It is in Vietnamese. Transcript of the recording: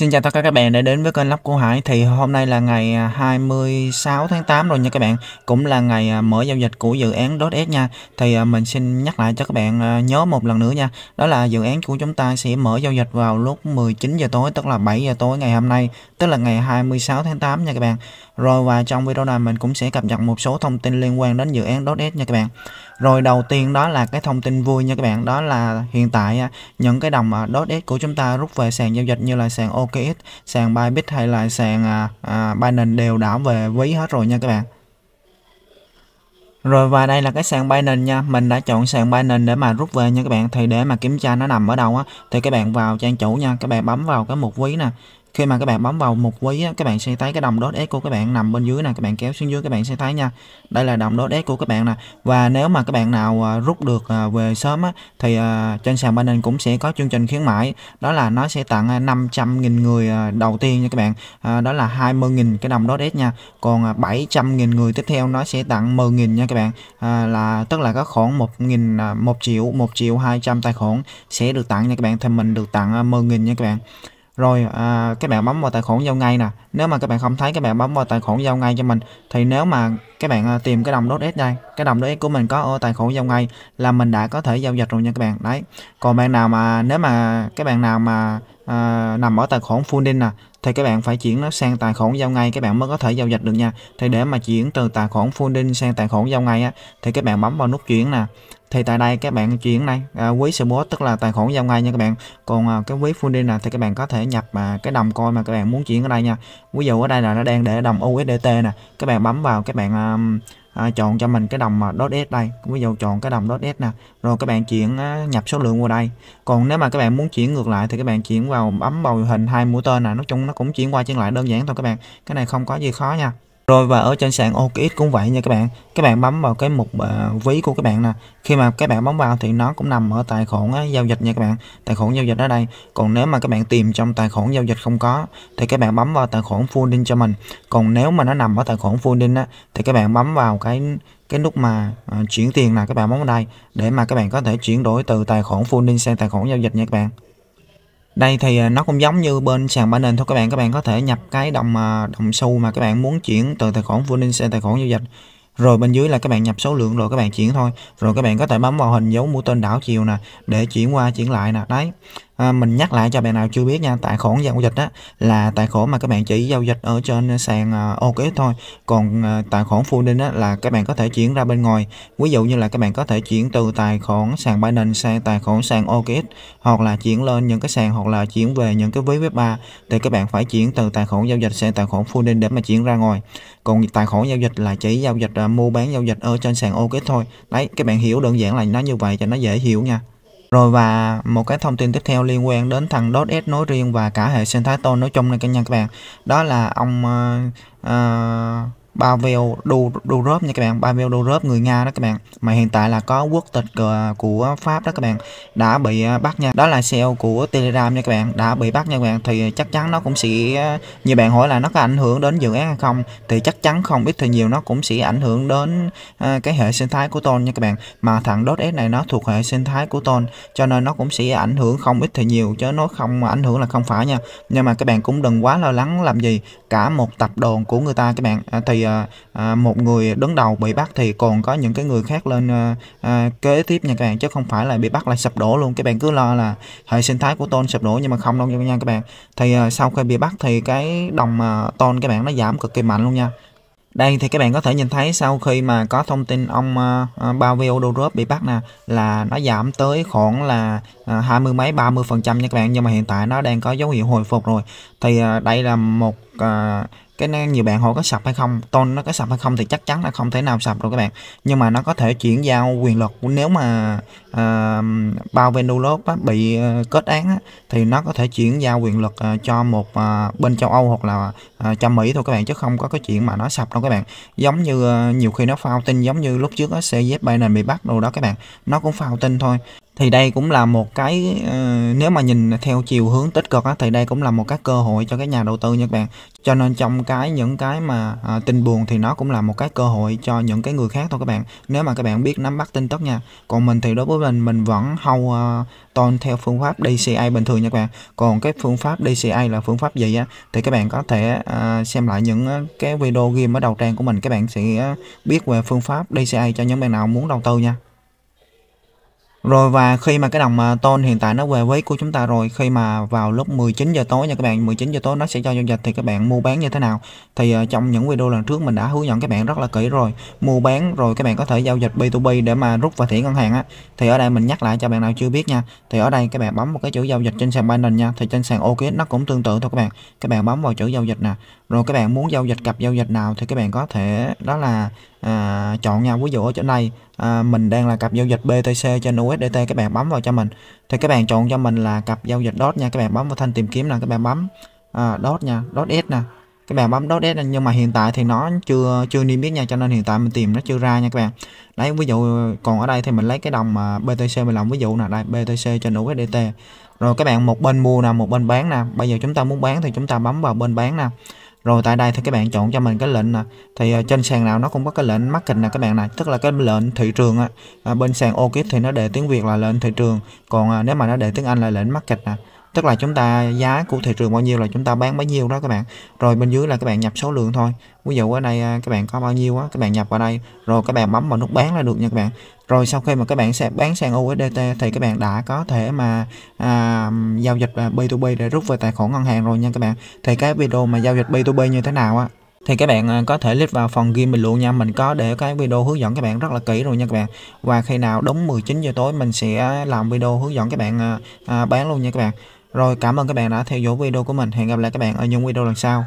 Xin chào tất cả các bạn đã đến với kênh lắp của Hải Thì hôm nay là ngày 26 à, tháng 8 rồi nha các bạn Cũng là ngày à, mở giao dịch của dự án .s nha Thì à, mình xin nhắc lại cho các bạn nhớ một lần nữa nha Đó là dự án của chúng ta sẽ mở giao dịch vào lúc 19 giờ tối Tức là 7 giờ tối ngày hôm nay Tức là ngày 26 tháng 8 nha các bạn Rồi và trong video này mình cũng sẽ cập nhật một số thông tin liên quan đến dự án .s nha các bạn rồi đầu tiên đó là cái thông tin vui nha các bạn Đó là hiện tại những cái đồng .s của chúng ta rút về sàn giao dịch như là sàn OK OKX, sàn Bybit hay là sàn à, à, Binance đều đã về ví hết rồi nha các bạn. Rồi và đây là cái sàn Binance nha, mình đã chọn sàn Binance để mà rút về nha các bạn. Thì để mà kiểm tra nó nằm ở đâu á thì các bạn vào trang chủ nha, các bạn bấm vào cái mục ví nè khi mà các bạn bấm vào mục quý á, các bạn sẽ thấy cái đồng dot s của các bạn nằm bên dưới nè các bạn kéo xuống dưới các bạn sẽ thấy nha đây là đồng dot s của các bạn nè và nếu mà các bạn nào à, rút được à, về sớm á, thì à, trên sàn Binance cũng sẽ có chương trình khuyến mãi đó là nó sẽ tặng 500.000 người đầu tiên nha các bạn đó là 20.000 cái đồng dot s nha còn 700.000 người tiếp theo nó sẽ tặng 10.000 nha các bạn là tức là các khoản 1 nghìn, 1 triệu 1 triệu 200 tài khoản sẽ được tặng nha các bạn thì mình được tặng 10.000 nha các bạn rồi à, các bạn bấm vào tài khoản giao ngay nè nếu mà các bạn không thấy các bạn bấm vào tài khoản giao ngay cho mình thì nếu mà các bạn à, tìm cái đồng đốt s đây cái đồng đốt s của mình có ở tài khoản giao ngay là mình đã có thể giao dịch rồi nha các bạn đấy còn bạn nào mà nếu mà các bạn nào mà à, nằm ở tài khoản funding nè thì các bạn phải chuyển nó sang tài khoản giao ngay các bạn mới có thể giao dịch được nha thì để mà chuyển từ tài khoản funding sang tài khoản giao ngay á thì các bạn bấm vào nút chuyển nè thì tại đây các bạn chuyển này à, quý support tức là tài khoản giao ngay nha các bạn còn à, cái quý funding là thì các bạn có thể nhập mà cái đồng coin mà các bạn muốn chuyển ở đây nha ví dụ ở đây là nó đang để đồng USDT nè các bạn bấm vào các bạn à, à, chọn cho mình cái đồng mà dot s đây ví dụ chọn cái đồng dot s nè rồi các bạn chuyển à, nhập số lượng vào đây còn nếu mà các bạn muốn chuyển ngược lại thì các bạn chuyển vào bấm vào hình hai mũi tên nè nói chung nó cũng chuyển qua chuyển lại đơn giản thôi các bạn cái này không có gì khó nha rồi và ở trên sàn OKX cũng vậy nha các bạn các bạn bấm vào cái mục uh, ví của các bạn nè khi mà các bạn bấm vào thì nó cũng nằm ở tài khoản á, giao dịch nha các bạn tài khoản giao dịch ở đây còn nếu mà các bạn tìm trong tài khoản giao dịch không có thì các bạn bấm vào tài khoản funding cho mình còn nếu mà nó nằm ở tài khoản funding á, thì các bạn bấm vào cái cái nút mà uh, chuyển tiền là các bạn bấm vào đây để mà các bạn có thể chuyển đổi từ tài khoản funding sang tài khoản giao dịch nha các bạn đây thì à, nó cũng giống như bên sàn bản nền thôi các bạn các bạn có thể nhập cái đồng à, đồng xu mà các bạn muốn chuyển từ tài khoản Vunning sang tài khoản giao dịch rồi bên dưới là các bạn nhập số lượng rồi các bạn chuyển thôi rồi các bạn có thể bấm vào hình dấu mũi tên đảo chiều nè để chuyển qua chuyển lại nè đấy à, mình nhắc lại cho bạn nào chưa biết nha tài khoản giao dịch á là tài khoản mà các bạn chỉ giao dịch ở trên sàn uh, à, OKX thôi còn uh, à, tài khoản funding á là các bạn có thể chuyển ra bên ngoài ví dụ như là các bạn có thể chuyển từ tài khoản sàn Binance sang tài khoản sàn OKX hoặc là chuyển lên những cái sàn hoặc là chuyển về những cái ví web 3 thì các bạn phải chuyển từ tài khoản giao dịch sang tài khoản funding để mà chuyển ra ngoài còn tài khoản giao dịch là chỉ giao dịch uh, mua bán giao dịch ở trên sàn OKX thôi đấy các bạn hiểu đơn giản là nó như vậy cho nó dễ hiểu nha rồi và một cái thông tin tiếp theo liên quan đến thằng .s nói riêng và cả hệ sinh thái tôn nói chung này các nhà các bạn. Đó là ông uh, uh, Pavel Durov nha các bạn Pavel Durov người Nga đó các bạn mà hiện tại là có quốc tịch ờ, của Pháp đó các bạn đã bị ờ, bắt nha đó là CEO của Telegram nha các bạn đã bị bắt nha các bạn thì chắc chắn nó cũng sẽ ờ, nhiều bạn hỏi là nó có ảnh hưởng đến dự án hay không thì chắc chắn không biết thì nhiều nó cũng sẽ ảnh hưởng đến cái hệ sinh thái của Tôn nha các bạn mà thằng .s này nó thuộc hệ sinh thái của Tôn cho nên nó cũng sẽ ảnh hưởng không ít thì nhiều chứ nó không ảnh hưởng là không phải nha nhưng mà các bạn cũng đừng quá lo lắng làm gì cả một tập đoàn của người ta các bạn thì À, à, một người đứng đầu bị bắt thì còn có những cái người khác lên à, kế tiếp nha các bạn chứ không phải là bị bắt là sụp đổ luôn các bạn cứ lo là hệ sinh thái của tôn sụp đổ nhưng mà không đâu nha các bạn thì sau khi bị bắt thì cái đồng à, tôn các bạn nó giảm cực kỳ mạnh luôn nha đây thì các bạn có thể nhìn thấy sau khi mà có thông tin ông uh, Pavel bị bắt nè là nó giảm tới khoảng là hai mươi mấy 30 phần trăm nha các bạn nhưng mà hiện tại nó đang có dấu hiệu hồi phục rồi thì đây là một cái nhiều bạn hỏi có sập hay không tôn nó có sập hay không thì chắc chắn là không thể nào sập đâu các bạn nhưng mà nó có thể chuyển giao quyền lực nếu mà uh, bao Vendulop á, bị uh, kết án á, thì nó có thể chuyển giao quyền lực uh, cho một uh, bên châu Âu hoặc là uh, cho Mỹ thôi các bạn chứ không có cái chuyện mà nó sập đâu các bạn giống như uh, nhiều khi nó phao tin giống như lúc trước á, CZ Biden bị bắt đâu đó các bạn nó cũng phao tin thôi thì đây cũng là một cái ờ, nếu mà nhìn theo chiều hướng tích cực á, thì đây cũng là một cái cơ hội cho cái nhà đầu tư nha các bạn cho nên trong cái những cái mà ờ, tin buồn thì nó cũng là một cái cơ hội cho những cái người khác thôi các bạn nếu mà các bạn biết nắm bắt tin tức nha còn mình thì đối với mình mình vẫn hầu uh, tôn theo phương pháp DCA bình thường nha các bạn còn cái phương pháp DCA là phương pháp gì á thì các bạn có thể xem lại những cái video game ở đầu trang của mình các bạn sẽ biết về phương pháp DCA cho những bạn nào muốn đầu tư nha rồi và khi mà cái đồng ton hiện tại nó về với của chúng ta rồi khi mà vào lúc 19 giờ tối nha các bạn 19 giờ tối nó sẽ cho giao dịch thì các bạn mua bán như thế nào thì ờ, trong những video lần trước mình đã hướng dẫn các bạn rất là kỹ rồi mua bán rồi các bạn có thể giao dịch B2B để mà rút và thẻ ngân hàng á thì ở đây mình nhắc lại cho bạn nào chưa biết nha thì ở đây các bạn bấm vào cái chữ giao dịch trên sàn Binance nha thì trên sàn OKX nó cũng tương tự thôi các bạn các bạn bấm vào chữ giao dịch nè rồi các bạn muốn giao dịch cặp giao dịch nào thì các bạn có thể đó là à, chọn nhau ví dụ ở chỗ này à, mình đang là cặp giao dịch BTC trên USDT các bạn bấm vào cho mình thì các bạn chọn cho mình là cặp giao dịch DOT nha các bạn bấm vào thanh tìm kiếm là các bạn bấm à, DOT nha DOT S nè các bạn bấm DOT S nha. nhưng mà hiện tại thì nó chưa chưa niêm yết nha cho nên hiện tại mình tìm nó chưa ra nha các bạn đấy ví dụ còn ở đây thì mình lấy cái đồng mà BTC mình làm ví dụ nè đây BTC trên USDT rồi các bạn một bên mua nè một bên bán nè bây giờ chúng ta muốn bán thì chúng ta bấm vào bên bán nè rồi tại đây thì các bạn chọn cho mình cái lệnh nè thì ờ, trên sàn nào nó cũng có cái lệnh market nè các bạn này tức là cái lệnh thị trường á ờ, bên sàn OKIP thì nó để tiếng Việt là lệnh thị trường còn ờ, nếu mà nó để tiếng Anh là lệnh market nè tức là chúng ta giá của thị trường bao nhiêu là chúng ta bán bấy nhiêu đó các bạn rồi bên dưới là các bạn nhập số lượng thôi ví dụ ở đây à, các bạn có bao nhiêu á các bạn nhập vào đây rồi các bạn bấm vào nút bán là được nha các bạn rồi sau khi mà các bạn sẽ bán sang USDT thì các bạn đã có thể mà à, giao dịch B2B à, để rút về tài khoản ngân hàng rồi nha các bạn thì cái video mà giao dịch B2B như thế nào á thì các bạn à, có thể click vào phần ghi bình luận nha mình có để cái video hướng dẫn các bạn rất là kỹ rồi nha các bạn và khi nào đúng 19 giờ tối mình sẽ làm video hướng dẫn các bạn bán luôn nha các bạn rồi cảm ơn các bạn đã theo dõi video của mình. Hẹn gặp lại các bạn ở những video lần sau.